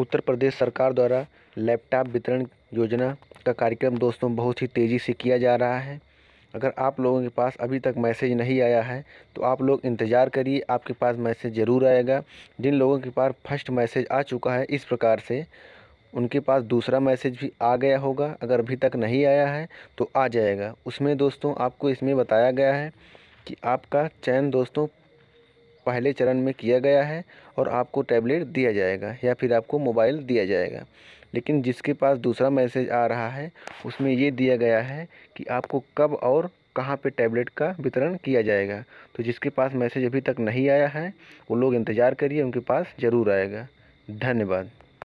उत्तर प्रदेश सरकार द्वारा लैपटॉप वितरण योजना का कार्यक्रम दोस्तों बहुत ही तेज़ी से किया जा रहा है अगर आप लोगों के पास अभी तक मैसेज नहीं आया है तो आप लोग इंतज़ार करिए आपके पास मैसेज ज़रूर आएगा जिन लोगों के पास फर्स्ट मैसेज आ चुका है इस प्रकार से उनके पास दूसरा मैसेज भी आ गया होगा अगर अभी तक नहीं आया है तो आ जाएगा उसमें दोस्तों आपको इसमें बताया गया है कि आपका चयन दोस्तों पहले चरण में किया गया है और आपको टैबलेट दिया जाएगा या फिर आपको मोबाइल दिया जाएगा लेकिन जिसके पास दूसरा मैसेज आ रहा है उसमें ये दिया गया है कि आपको कब और कहाँ पे टैबलेट का वितरण किया जाएगा तो जिसके पास मैसेज अभी तक नहीं आया है वो लोग इंतज़ार करिए उनके पास ज़रूर आएगा धन्यवाद